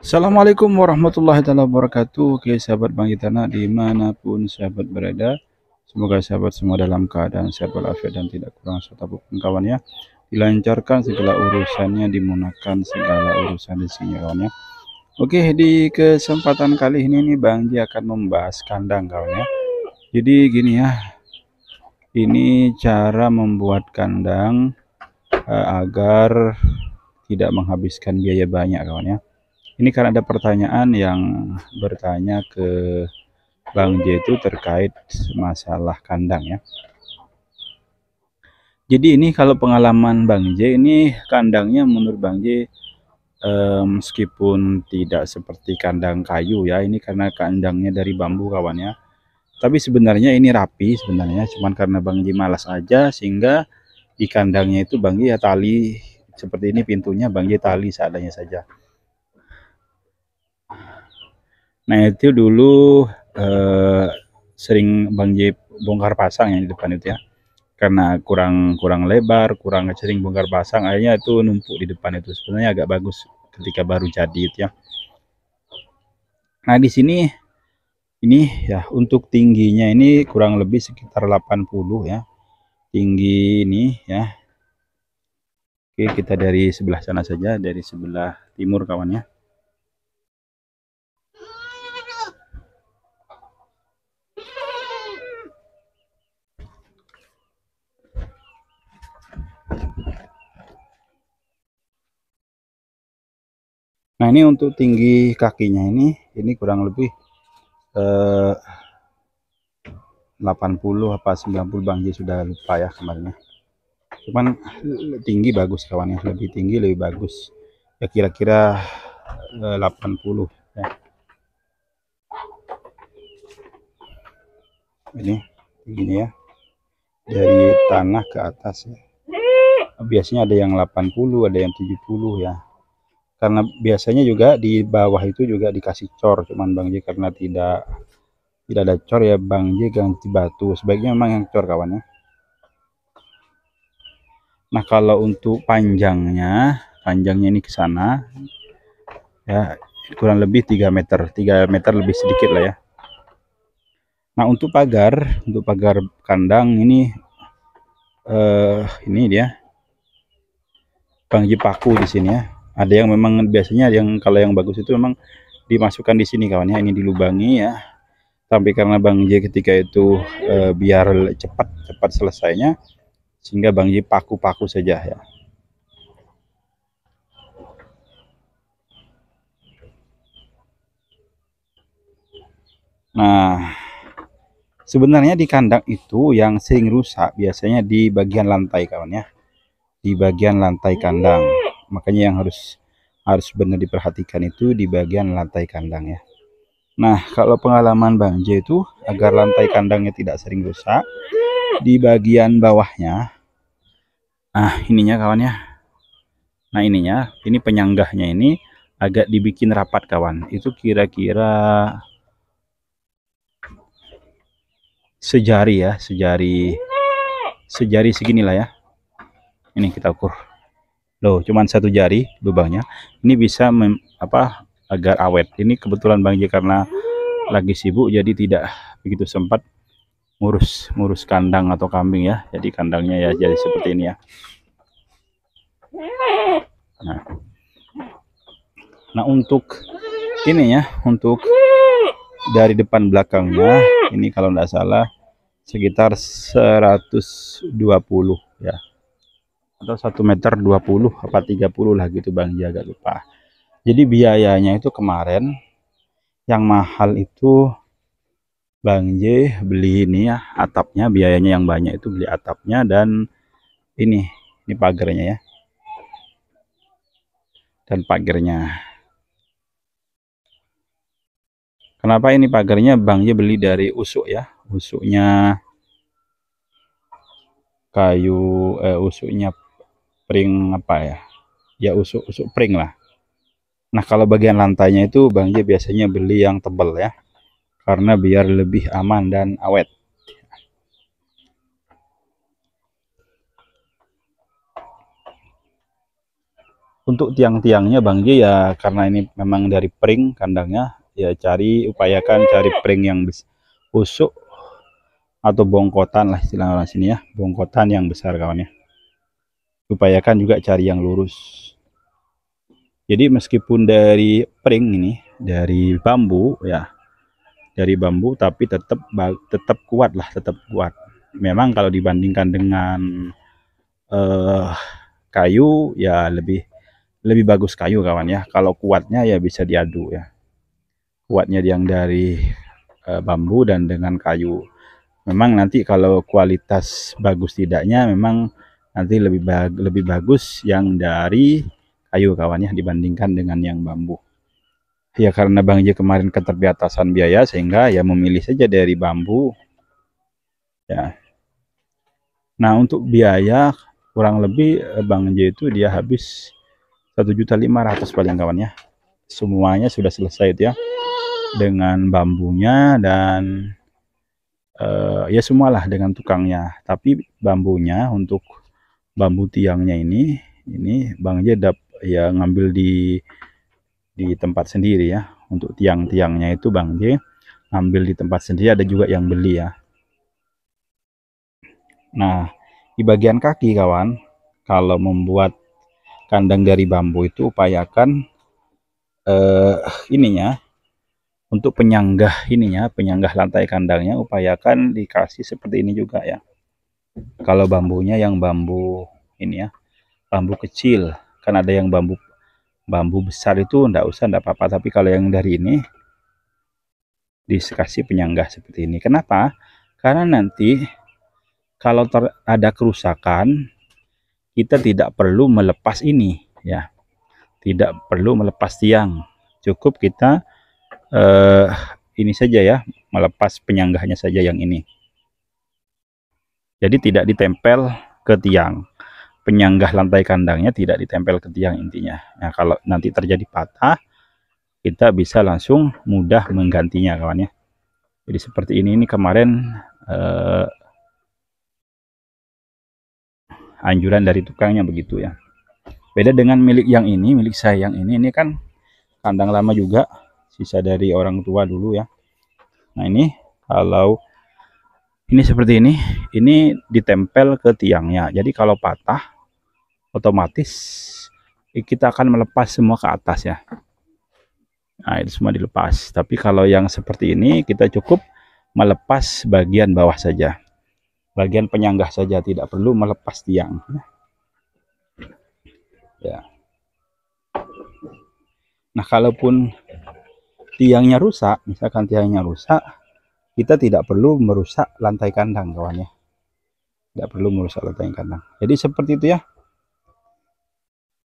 Assalamualaikum warahmatullahi wabarakatuh Oke sahabat Bang dimanapun sahabat berada Semoga sahabat semua dalam keadaan sehat walafiat dan tidak kurang serta kawan ya Dilancarkan segala urusannya dimunakan segala urusan di sini kawan ya Oke di kesempatan kali ini nih Bang Ji akan membahas kandang kawan ya Jadi gini ya Ini cara membuat kandang eh, agar tidak menghabiskan biaya banyak kawan ya ini karena ada pertanyaan yang bertanya ke Bang J itu terkait masalah kandang ya. Jadi ini kalau pengalaman Bang J ini kandangnya menurut Bang J eh, meskipun tidak seperti kandang kayu ya, ini karena kandangnya dari bambu kawannya. Tapi sebenarnya ini rapi sebenarnya, cuman karena Bang J malas aja sehingga di kandangnya itu Bang J ya tali seperti ini pintunya Bang J tali seadanya saja. Nah itu dulu eh, sering Bang bongkar pasang yang di depan itu ya. Karena kurang kurang lebar, kurang sering bongkar pasang, akhirnya itu numpuk di depan itu. Sebenarnya agak bagus ketika baru jadi itu ya. Nah di sini ini ya untuk tingginya ini kurang lebih sekitar 80 ya. Tinggi ini ya. Oke kita dari sebelah sana saja, dari sebelah timur kawannya Nah ini untuk tinggi kakinya ini, ini kurang lebih eh, 80 apa 90 banji sudah lupa ya kemarin ya. Cuman tinggi bagus kawan ya, lebih tinggi lebih bagus. Ya kira-kira eh, 80 ya. Ini begini ya. Dari tanah ke atas ya. Biasanya ada yang 80, ada yang 70 ya karena biasanya juga di bawah itu juga dikasih cor cuman Bang J karena tidak tidak ada cor ya Bang J ganti batu sebaiknya memang yang cor kawannya Nah kalau untuk panjangnya panjangnya ini ke sana ya kurang lebih 3 meter 3 meter lebih sedikit lah ya Nah untuk pagar untuk pagar kandang ini eh, ini dia Bang J paku di sini ya ada yang memang biasanya yang kalau yang bagus itu memang dimasukkan di sini kawannya ini dilubangi ya tapi karena Bang J ketika itu e, biar cepat cepat selesainya sehingga Bang J paku-paku saja ya Nah, sebenarnya di kandang itu yang sering rusak biasanya di bagian lantai kawan ya. Di bagian lantai kandang makanya yang harus harus benar diperhatikan itu di bagian lantai kandang ya Nah kalau pengalaman Bang J itu agar lantai kandangnya tidak sering rusak di bagian bawahnya nah ininya kawan ya nah ininya ini penyanggahnya ini agak dibikin rapat kawan itu kira-kira sejari ya sejari sejari segini lah ya ini kita ukur loh cuman satu jari lubangnya ini bisa mem, apa agar awet ini kebetulan Bang J karena lagi sibuk jadi tidak begitu sempat ngurus ngurus kandang atau kambing ya jadi kandangnya ya jadi seperti ini ya nah nah untuk ini ya untuk dari depan belakangnya ini kalau tidak salah sekitar 120 ya atau 1 meter 20 apa 30 lah gitu Bang ya agak lupa jadi biayanya itu kemarin yang mahal itu Bang J beli ini ya atapnya biayanya yang banyak itu beli atapnya dan ini ini pagernya ya dan pagernya kenapa ini pagernya Bang J beli dari usuk ya usuknya kayu eh, usuknya pring apa ya ya usuk-usuk pring lah nah kalau bagian lantainya itu Bang J biasanya beli yang tebal ya karena biar lebih aman dan awet untuk tiang-tiangnya Bang J ya karena ini memang dari pring kandangnya ya cari upayakan cari pring yang usuk atau bongkotan lah istilah orang sini ya bongkotan yang besar kawan ya upayakan juga cari yang lurus jadi meskipun dari pring ini dari bambu ya dari bambu tapi tetap tetap kuat lah tetap kuat memang kalau dibandingkan dengan uh, kayu ya lebih lebih bagus kayu kawan ya kalau kuatnya ya bisa diadu ya kuatnya yang dari uh, bambu dan dengan kayu memang nanti kalau kualitas bagus tidaknya memang nanti lebih bag lebih bagus yang dari kayu kawannya dibandingkan dengan yang bambu ya karena Bang J kemarin keterbatasan biaya sehingga ya memilih saja dari bambu ya Nah untuk biaya kurang lebih eh, Bang J itu dia habis 1.500 paling kawannya semuanya sudah selesai itu ya dengan bambunya dan uh, ya semualah dengan tukangnya tapi bambunya untuk bambu tiangnya ini ini Bang Jedap ya ngambil di di tempat sendiri ya untuk tiang-tiangnya itu Bang J ngambil di tempat sendiri ada juga yang beli ya nah di bagian kaki kawan kalau membuat kandang dari bambu itu upayakan eh, ininya untuk penyanggah ininya penyanggah lantai kandangnya upayakan dikasih seperti ini juga ya kalau bambunya yang bambu ini ya bambu kecil kan ada yang bambu bambu besar itu ndak usah ndak apa-apa tapi kalau yang dari ini dikasih penyangga seperti ini kenapa karena nanti kalau ter ada kerusakan kita tidak perlu melepas ini ya tidak perlu melepas tiang cukup kita eh, ini saja ya melepas penyanggahnya saja yang ini jadi tidak ditempel ke tiang penyanggah lantai kandangnya tidak ditempel ke tiang intinya nah kalau nanti terjadi patah kita bisa langsung mudah menggantinya kawannya. jadi seperti ini ini kemarin eh, anjuran dari tukangnya begitu ya beda dengan milik yang ini milik saya yang ini ini kan kandang lama juga sisa dari orang tua dulu ya nah ini kalau ini seperti ini ini ditempel ke tiangnya jadi kalau patah otomatis kita akan melepas semua ke atas ya nah itu semua dilepas tapi kalau yang seperti ini kita cukup melepas bagian bawah saja bagian penyanggah saja tidak perlu melepas tiang ya nah kalaupun tiangnya rusak misalkan tiangnya rusak kita tidak perlu merusak lantai kandang kawan ya tidak perlu merusak lantai kandang jadi seperti itu ya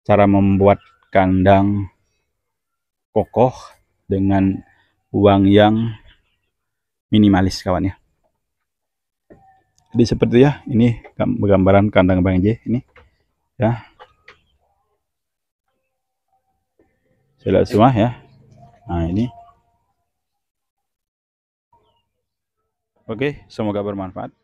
cara membuat kandang kokoh dengan uang yang minimalis kawan ya jadi seperti itu ya ini gambaran kandang Bang J ini ya sila semua ya nah ini Oke, semoga bermanfaat.